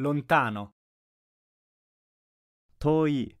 lontano. Toi.